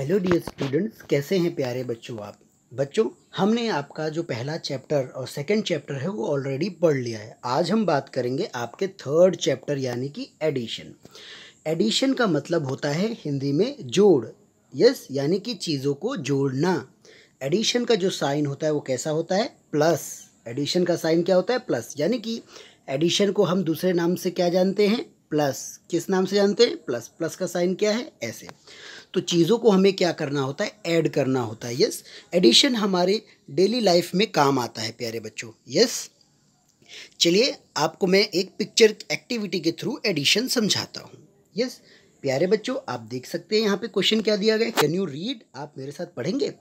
hello dear students कैसे हैं प्यारे बच्चों आप बच्चों हमने आपका जो पहला चैप्टर और सेकंड चैप्टर है वो ऑलरेडी पढ़ लिया है आज हम बात करेंगे आपके थर्ड चैप्टर यानी कि एडिशन एडिशन का मतलब होता है हिंदी में जोड़ यस यानी कि चीज़ों को जोड़ना एडिशन का जो साइन होता है वो कैसा होता है प्लस एडिशन का साइन क्या होता है प्लस यानी कि एडिशन को हम दूसरे नाम से क्या जानते हैं प्लस किस नाम से जानते हैं प्लस प्लस का साइन क्या है ऐसे तो चीज़ों को हमें क्या करना होता है ऐड करना होता है यस एडिशन हमारे डेली लाइफ में काम आता है प्यारे बच्चों यस चलिए आपको मैं एक पिक्चर एक्टिविटी के थ्रू एडिशन समझाता हूँ यस प्यारे बच्चों आप देख सकते हैं यहाँ पे क्वेश्चन क्या दिया गया कैन यू रीड आप मेरे साथ पढ़ेंगे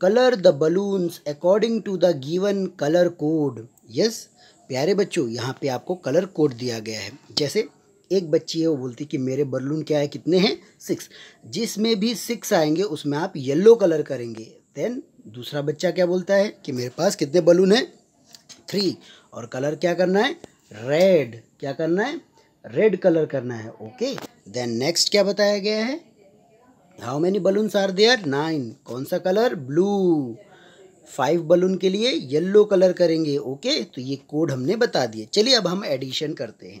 colour the balloons according to the given colour code yes प्यारे बच्चों यहाँ पे आपको कलर कोड दिया गया है जैसे एक बच्ची है वो बोलती कि मेरे बलून क्या है कितने हैं सिक्स जिसमें भी सिक्स आएंगे उसमें आप येल्लो कलर करेंगे देन दूसरा बच्चा क्या बोलता है कि मेरे पास कितने बलून हैं थ्री और कलर क्या करना है रेड क्या करना है रेड कलर करना है ओके देन नेक्स्ट क्या बताया गया है how many balloons are there nine कौन सा कलर ब्लू फाइव बलून के लिए येल्लो कलर करेंगे ओके तो ये कोड हमने बता दिए चलिए अब हम एडिशन करते हैं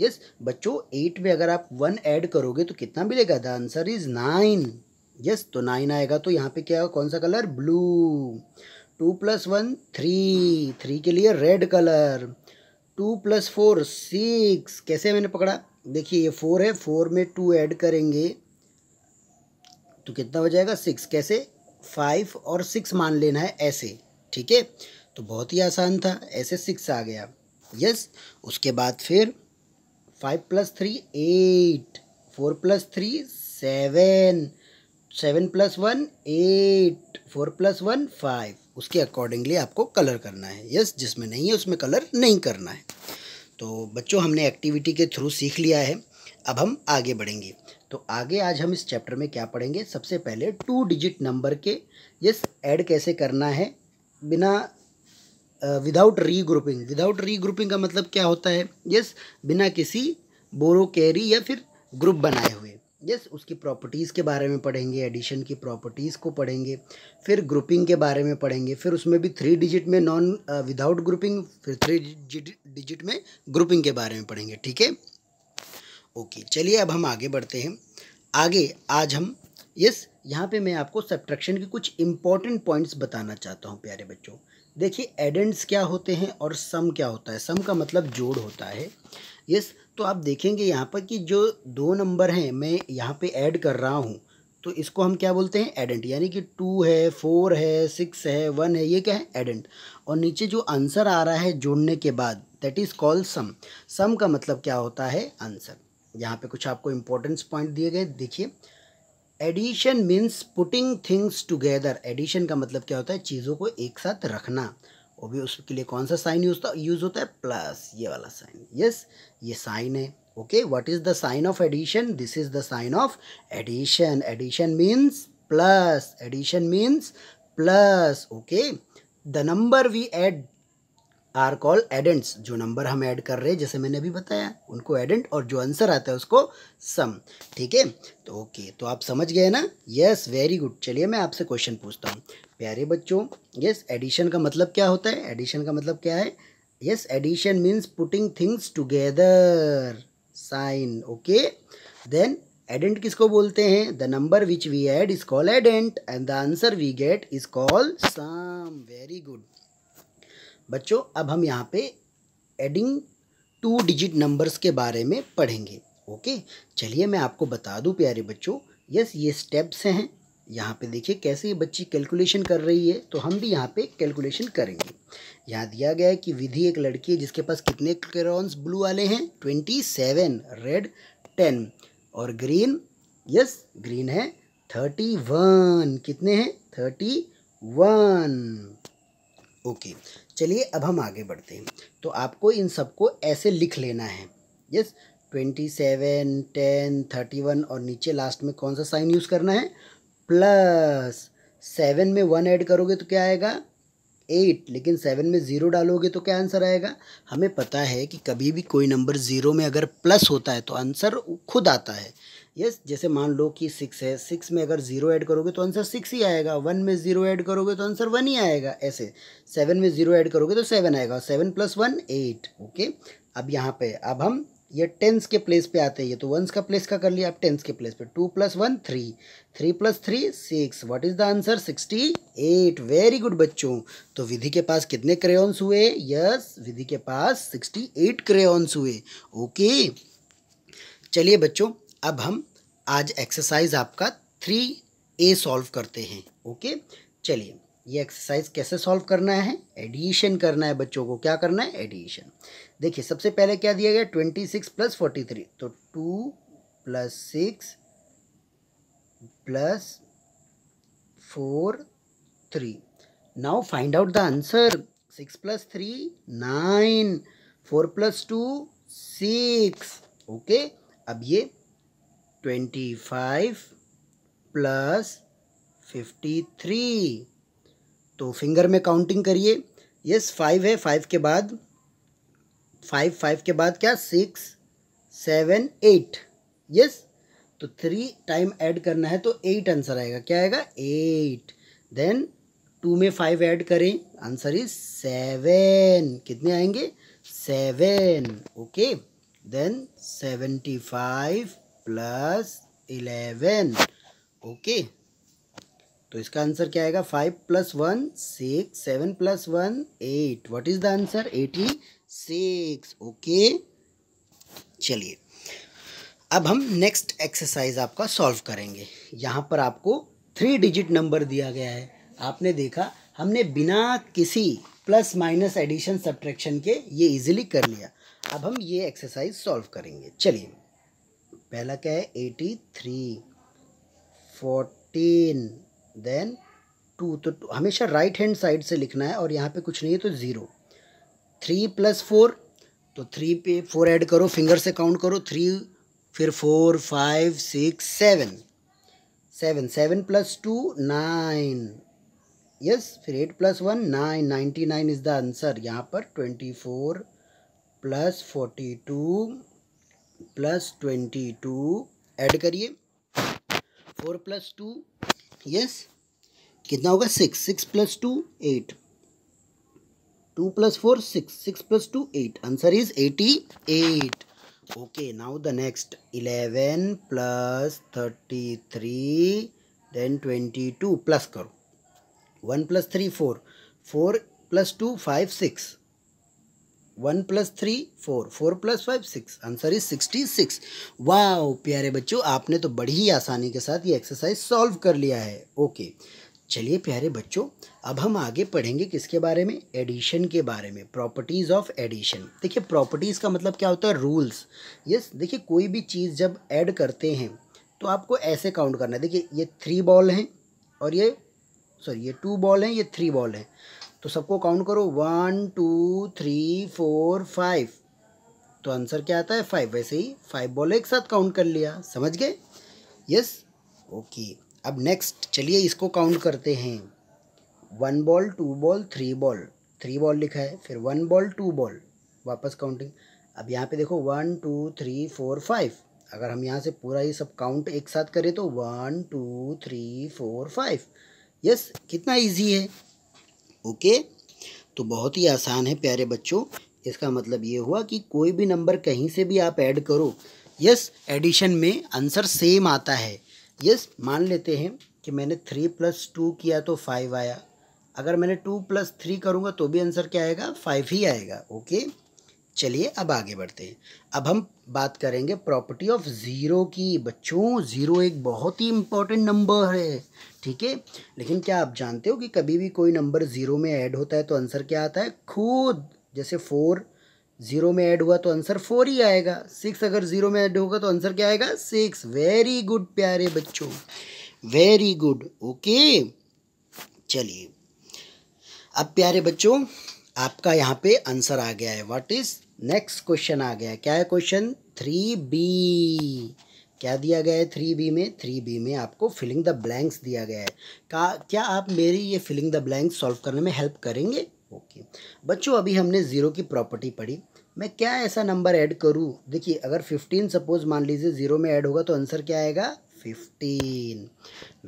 यस बच्चों एट में अगर आप वन ऐड करोगे तो कितना मिलेगा the answer is nine yes तो नाइन आएगा तो यहाँ पे क्या होगा कौन सा colour blue two plus one three three के लिए red colour two plus four six कैसे मैंने पकड़ा देखिए ये फोर है फोर में टू ऐड करेंगे तो कितना हो जाएगा सिक्स कैसे फाइव और सिक्स मान लेना है ऐसे ठीक है तो बहुत ही आसान था ऐसे सिक्स आ गया यस उसके बाद फिर five plus three eight four plus three seven seven plus one eight four plus one five उसके अकॉर्डिंगली आपको कलर करना है यस जिसमें नहीं है उसमें कलर नहीं करना है तो बच्चों हमने एक्टिविटी के थ्रू सीख लिया है अब हम आगे बढ़ेंगे तो आगे आज हम इस चैप्टर में क्या पढ़ेंगे सबसे पहले टू डिजिट नंबर के यस ऐड कैसे करना है बिना विदाउट रीग्रुपिंग विदाउट रीग्रुपिंग का मतलब क्या होता है यस बिना किसी बोरो कैरी या फिर ग्रुप बनाए हुए यस उसकी प्रॉपर्टीज़ के बारे में पढ़ेंगे एडिशन की प्रॉपर्टीज़ को पढ़ेंगे फिर ग्रुपिंग के बारे में पढ़ेंगे फिर उसमें भी थ्री डिजिट में नॉन विदाउट ग्रुपिंग फिर थ्री डिजिट में ग्रुपिंग के बारे में पढ़ेंगे ठीक है ओके चलिए अब हम आगे बढ़ते हैं आगे आज हम यस यहाँ पे मैं आपको सब्ट्रैक्शन के कुछ इम्पॉर्टेंट पॉइंट्स बताना चाहता हूँ प्यारे बच्चों देखिए एडेंट्स क्या होते हैं और सम क्या होता है सम का मतलब जोड़ होता है यस तो आप देखेंगे यहाँ पर कि जो दो नंबर हैं मैं यहाँ पे ऐड कर रहा हूँ तो इसको हम क्या बोलते हैं एडेंट यानी कि टू है फोर है सिक्स है वन है ये क्या है एडेंट और नीचे जो आंसर आ रहा है जोड़ने के बाद that is call sum sum का मतलब क्या होता है आंसर यहाँ पे कुछ आपको इम्पोर्टेंस पॉइंट दिए गए देखिए addition means putting things together addition का मतलब क्या होता है चीज़ों को एक साथ रखना वो भी उसके लिए कौन सा साइन यूज यूज़ होता है प्लस ये वाला साइन यस ये साइन है okay what is the sign of addition this is the sign of addition addition means plus addition means plus okay the number we add are call addends जो नंबर हम add कर रहे हैं जैसे मैंने अभी बताया उनको एडेंट और जो आंसर आता है उसको सम ठीक है तो ओके तो आप समझ गए ना यस वेरी गुड चलिए मैं आपसे क्वेश्चन पूछता हूँ प्यारे बच्चों यस एडिशन का मतलब क्या होता है एडिशन का मतलब क्या है yes addition means putting things together sign okay then addent किसको बोलते हैं the number which we add is call addent and the answer we get is call sum very good बच्चों अब हम यहाँ पे एडिंग टू डिजिट नंबर्स के बारे में पढ़ेंगे ओके चलिए मैं आपको बता दूँ प्यारे बच्चों यस ये स्टेप्स हैं यहाँ पे देखिए कैसे ये बच्ची कैलकुलेशन कर रही है तो हम भी यहाँ पे कैलकुलेशन करेंगे यहाँ दिया गया है कि विधि एक लड़की है जिसके पास कितने क्रॉन्स ब्लू वाले हैं ट्वेंटी सेवन रेड टेन और ग्रीन यस ग्रीन है थर्टी वन कितने हैं थर्टी वन ओके चलिए अब हम आगे बढ़ते हैं तो आपको इन सबको ऐसे लिख लेना है yes twenty seven ten thirty one और नीचे लास्ट में कौन सा साइन यूज़ करना है प्लस सेवन में वन ऐड करोगे तो क्या आएगा एट लेकिन सेवन में ज़ीरो डालोगे तो क्या आंसर आएगा हमें पता है कि कभी भी कोई नंबर ज़ीरो में अगर प्लस होता है तो आंसर खुद आता है यस जैसे मान लो कि सिक्स है सिक्स में अगर ज़ीरो ऐड करोगे तो आंसर सिक्स ही आएगा वन में ज़ीरो ऐड करोगे तो आंसर वन ही आएगा ऐसे सेवन में ज़ीरो ऐड करोगे तो सेवन आएगा seven plus one eight okay अब यहाँ पे अब हम ये टेंस के प्लेस पे आते हैं ये तो वंस का प्लेस का कर लिया अब टेंस के प्लेस पे two plus one three three plus three six what is the answer sixty eight very good बच्चों तो विधि के पास कितने क्रेयॉन्स हुए यस विधि के पास सिक्सटी एट क्रेयॉन्स हुए ओके चलिए बच्चों अब हम आज एक्सरसाइज आपका थ्री ए सॉल्व करते हैं ओके चलिए ये एक्सरसाइज कैसे सॉल्व करना है एडिशन करना है बच्चों को क्या करना है एडिशन देखिए सबसे पहले क्या दिया गया twenty six plus forty three तो two plus six plus four three now find out the answer six plus three nine four plus two six okay अब ये twenty five plus fifty three तो फिंगर में counting करिए yes five है five के बाद five five के बाद क्या सिक्स सेवन एट यस तो थ्री टाइम ऐड करना है तो एट आंसर आएगा क्या आएगा एट देन टू में फाइव ऐड करें आंसर इज सेवेन कितने आएंगे seven okay then seventy five plus eleven okay तो इसका आंसर क्या आएगा five plus one six seven plus one eight what is the answer eighty six okay चलिए अब हम नेक्स्ट एक्सरसाइज आपका सॉल्व करेंगे यहाँ पर आपको थ्री डिजिट नंबर दिया गया है आपने देखा हमने बिना किसी प्लस माइनस एडिशन सब्ट्रैक्शन के ये इजीली कर लिया अब हम ये एक्सरसाइज सॉल्व करेंगे चलिए पहला क्या है eighty three fourteen then two तो टू, हमेशा राइट हैंड साइड से लिखना है और यहाँ पे कुछ नहीं है तो ज़ीरो थ्री प्लस फोर तो थ्री पे फोर ऐड करो फिंगर से काउंट करो थ्री फिर four five six seven seven seven plus two nine yes फिर eight plus one nine ninety nine is the answer यहाँ पर twenty four plus forty two plus twenty two add करिए four plus two yes कितना होगा six six plus two eight two plus four six six plus two eight answer is eighty eight okay now the next eleven plus thirty three then twenty two plus करो one plus three four four plus two five six one plus three four four plus five six answer is sixty six वाह प्यारे बच्चों आपने तो बड़ी ही आसानी के साथ ये एक्सरसाइज सॉल्व कर लिया है ओके चलिए प्यारे बच्चों अब हम आगे पढ़ेंगे किसके बारे में एडिशन के बारे में प्रॉपर्टीज़ ऑफ एडिशन देखिए प्रॉपर्टीज़ का मतलब क्या होता है रूल्स यस देखिए कोई भी चीज़ जब ऐड करते हैं तो आपको ऐसे काउंट करना है देखिए ये थ्री बॉल हैं और ये सॉरी ये टू बॉल हैं ये थ्री बॉल हैं तो सबको काउंट करो one two three four five तो आंसर क्या आता है फाइव वैसे ही फाइव बॉल एक साथ काउंट कर लिया समझ गए यस ओके अब नेक्स्ट चलिए इसको काउंट करते हैं one ball two ball three ball three ball लिखा है फिर वन बॉल टू बॉल वापस काउंटिंग अब यहाँ पे देखो one two three four five अगर हम यहाँ से पूरा ये सब काउंट एक साथ करें तो one two three four five yes कितना इजी है ओके तो बहुत ही आसान है प्यारे बच्चों इसका मतलब ये हुआ कि कोई भी नंबर कहीं से भी आप ऐड करो यस एडिशन में आंसर सेम आता है यस मान लेते हैं कि मैंने थ्री प्लस टू किया तो फाइव आया अगर मैंने टू प्लस थ्री करूँगा तो भी आंसर क्या आएगा फाइव ही आएगा ओके चलिए अब आगे बढ़ते हैं अब हम बात करेंगे प्रॉपर्टी ऑफ ज़ीरो की बच्चों ज़ीरो एक बहुत ही इम्पॉर्टेंट नंबर है ठीक है लेकिन क्या आप जानते हो कि कभी भी कोई नंबर ज़ीरो में ऐड होता है तो आंसर क्या आता है खुद जैसे फोर ज़ीरो में ऐड हुआ तो आंसर फोर ही आएगा सिक्स अगर ज़ीरो में ऐड होगा तो आंसर क्या आएगा सिक्स वेरी गुड प्यारे बच्चों वेरी गुड ओके चलिए अब प्यारे बच्चों आपका यहाँ पे आंसर आ गया है व्हाट इज़ नेक्स्ट क्वेश्चन आ गया क्या है क्वेश्चन थ्री बी क्या दिया गया है थ्री बी में थ्री बी में आपको फिलिंग द ब्लैंक्स दिया गया है का क्या आप मेरी ये फिलिंग द ब्लैंक्स सॉल्व करने में हेल्प करेंगे ओके बच्चों अभी हमने ज़ीरो की प्रॉपर्टी पढ़ी मैं क्या ऐसा नंबर ऐड करूँ देखिए अगर फिफ्टीन सपोज मान लीजिए ज़ीरो में ऐड होगा तो आंसर क्या आएगा फिफ्टीन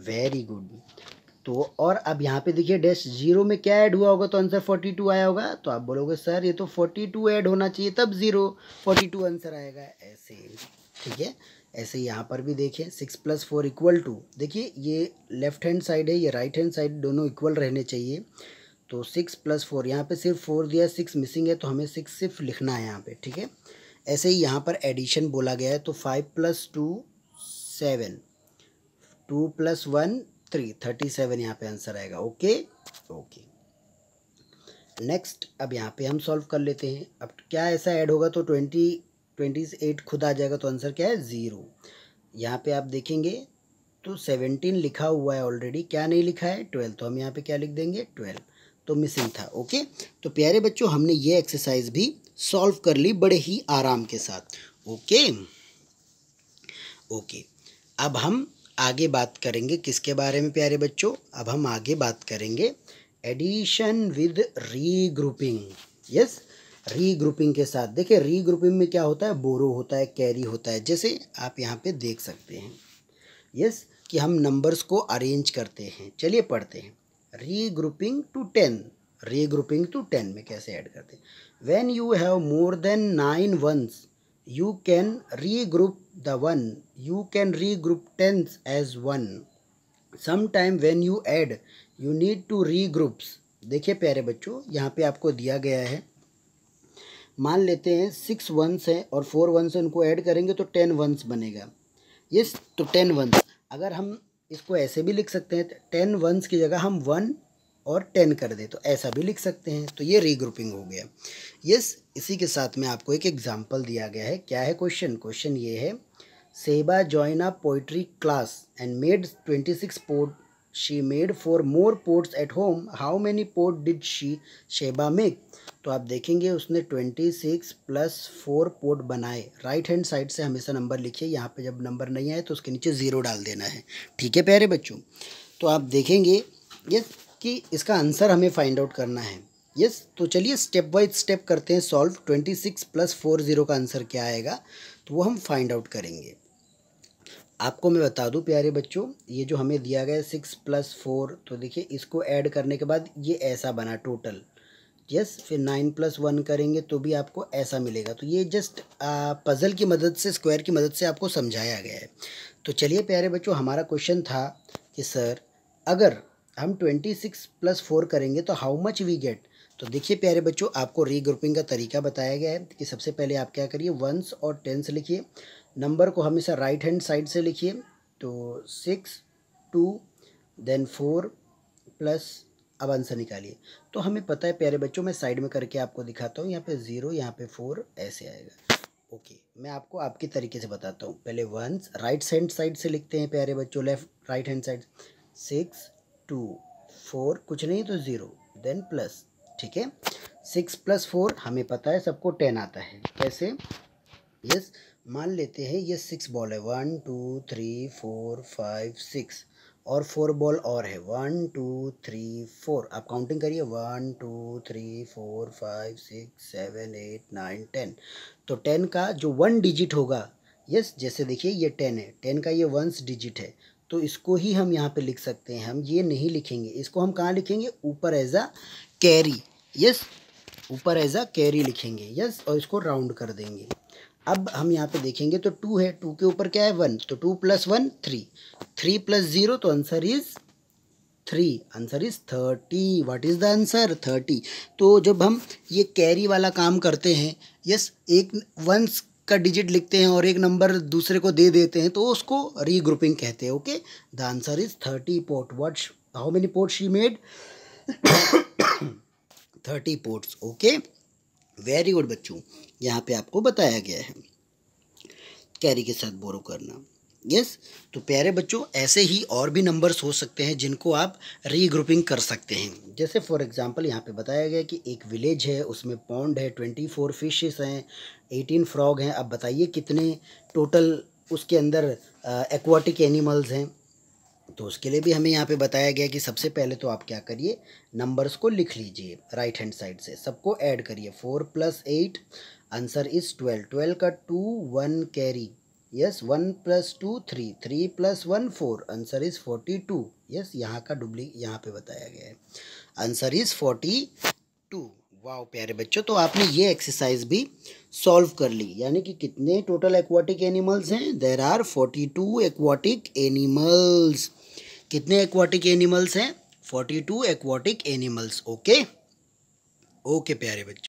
वेरी गुड तो और अब यहाँ पे देखिए डैश जीरो में क्या ऐड हुआ होगा तो आंसर फोर्टी टू आया होगा तो आप बोलोगे सर ये तो फोर्टी टू ऐड होना चाहिए तब जीरो फोर्टी टू आंसर आएगा ऐसे ठीक है ऐसे यहाँ पर भी देखें six plus four equal to देखिए ये लेफ्ट हैंड साइड है ये राइट हैंड साइड दोनों इक्वल रहने चाहिए तो सिक्स प्लस फोर यहाँ पर सिर्फ फोर दिया सिक्स मिसिंग है तो हमें सिक्स सिर्फ लिखना है यहाँ पर ठीक है ऐसे ही यहाँ पर एडिशन तो तो बोला गया है तो five plus two seven two plus one three thirty seven यहाँ पे आंसर आएगा ओके ओके नेक्स्ट अब यहाँ पे हम सॉल्व कर लेते हैं अब क्या ऐसा ऐड होगा तो ट्वेंटी ट्वेंटी एट खुद आ जाएगा तो आंसर क्या है ज़ीरो यहाँ पे आप देखेंगे तो सेवनटीन लिखा हुआ है ऑलरेडी क्या नहीं लिखा है ट्वेल्व तो हम यहाँ पे क्या लिख देंगे ट्वेल्व तो मिसिंग था ओके तो प्यारे बच्चों हमने ये एक्सरसाइज भी सॉल्व कर ली बड़े ही आराम के साथ ओके ओके अब हम आगे बात करेंगे किसके बारे में प्यारे बच्चों अब हम आगे बात करेंगे addition with regrouping yes regrouping के साथ देखिए रीग्रुपिंग में क्या होता है बोरो होता है कैरी होता है जैसे आप यहाँ पे देख सकते हैं यस कि हम नंबर्स को अरेंज करते हैं चलिए पढ़ते हैं regrouping to ten regrouping to ten में कैसे ऐड करते हैं when you have more than nine ones you can regroup the 1 you can regroup tens as 1 sometime when you add you need to regroups देखिए प्यारे बच्चों यहाँ पे आपको दिया गया है मान लेते हैं सिक्स वंस हैं और फोर वंस उनको ऐड करेंगे तो टेन वंस बनेगा यस तो टेन वंस अगर हम इसको ऐसे भी लिख सकते हैं टेन वंस की जगह हम वन और टेन कर दे तो ऐसा भी लिख सकते हैं तो ये रीग्रुपिंग हो गया यस इसी के साथ में आपको एक एग्जाम्पल दिया गया है क्या है क्वेश्चन क्वेश्चन ये है Sheba join a pottery class and made twenty six pot she made four more pots at home how many pot did she Sheba make तो आप देखेंगे उसने twenty six plus four pot बनाए right hand side से हमेशा number लिखिए यहाँ पे जब नंबर नहीं आए तो उसके नीचे ज़ीरो डाल देना है ठीक है प्यारे बच्चों तो आप देखेंगे ये कि इसका आंसर हमें फाइंड आउट करना है यस yes, तो चलिए स्टेप बाय स्टेप करते हैं solve twenty six plus four zero का आंसर क्या आएगा तो वो हम फाइंड आउट करेंगे आपको मैं बता दूं प्यारे बच्चों ये जो हमें दिया गया है सिक्स प्लस फोर तो देखिए इसको ऐड करने के बाद ये ऐसा बना टोटल यस yes, फिर नाइन प्लस वन करेंगे तो भी आपको ऐसा मिलेगा तो ये जस्ट पज़ल की मदद से स्क्वायर की मदद से आपको समझाया गया है तो चलिए प्यारे बच्चों हमारा क्वेश्चन था कि सर अगर हम ट्वेंटी सिक्स प्लस फोर करेंगे तो हाउ मच वी गेट तो देखिए प्यारे बच्चों आपको रीग्रुपिंग का तरीका बताया गया है कि सबसे पहले आप क्या करिए वंस और टेंस लिखिए नंबर को हमेशा राइट हैंड साइड से लिखिए तो six two then four plus अब आंसर निकालिए तो हमें पता है प्यारे बच्चों मैं साइड में करके आपको दिखाता हूँ यहाँ पे ज़ीरो यहाँ पे फोर ऐसे आएगा ओके मैं आपको आपके तरीके से बताता हूँ पहले वंस राइट हैंड साइड से लिखते हैं प्यारे बच्चों left right hand side six two four कुछ नहीं तो ज़ीरो देन प्लस ठीक है सिक्स प्लस फोर हमें पता है सबको टेन आता है कैसे यस मान लेते हैं ये सिक्स बॉल है one two three four five six और फोर बॉल और है वन टू थ्री फोर आप काउंटिंग करिए one two three four five six seven eight nine ten तो टेन का जो वन डिजिट होगा यस जैसे देखिए ये टेन है टेन का ये वंस डिजिट है तो इसको ही हम यहाँ पे लिख सकते हैं हम ये नहीं लिखेंगे इसको हम कहाँ लिखेंगे ऊपर एज अ कैरी यस ऊपर एज अ कैरी लिखेंगे यस और इसको राउंड कर देंगे अब हम यहाँ पे देखेंगे तो टू है टू के ऊपर क्या है वन तो two plus one three three plus zero तो answer is three answer is thirty what is the answer thirty तो जब हम ये कैरी वाला काम करते हैं यस एक वंस का डिजिट लिखते हैं और एक नंबर दूसरे को दे देते हैं तो उसको रीग्रुपिंग कहते हैं okay the answer is thirty pot what how many pot she made thirty pots okay very good बच्चों यहाँ पे आपको बताया गया है कैरी के साथ बोरो करना यस तो प्यारे बच्चों ऐसे ही और भी नंबर्स हो सकते हैं जिनको आप रीग्रुपिंग कर सकते हैं जैसे फॉर एग्जांपल यहाँ पे बताया गया कि एक विलेज है उसमें पौंड है ट्वेंटी फोर फिशेस हैं एटीन फ्रॉग हैं अब बताइए कितने टोटल उसके अंदर एक्वाटिक एनिमल्स हैं तो उसके लिए भी हमें यहाँ पे बताया गया कि सबसे पहले तो आप क्या करिए नंबर्स को लिख लीजिए राइट हैंड साइड से सबको ऐड करिए four plus eight answer is twelve twelve का two one carry yes one plus two three three plus one four answer is forty two yes यहाँ का डुब्ली यहाँ पे बताया गया है आंसर इज़ फोर्टी टू वाह प्यारे बच्चों तो आपने ये एक्सरसाइज भी सॉल्व कर ली यानी कि कितने टोटल एक्वाटिक एनिमल्स हैं there are forty two aquatic animals कितने एक्वाटिक एनिमल्स हैं forty two aquatic animals okay okay प्यारे बच्चों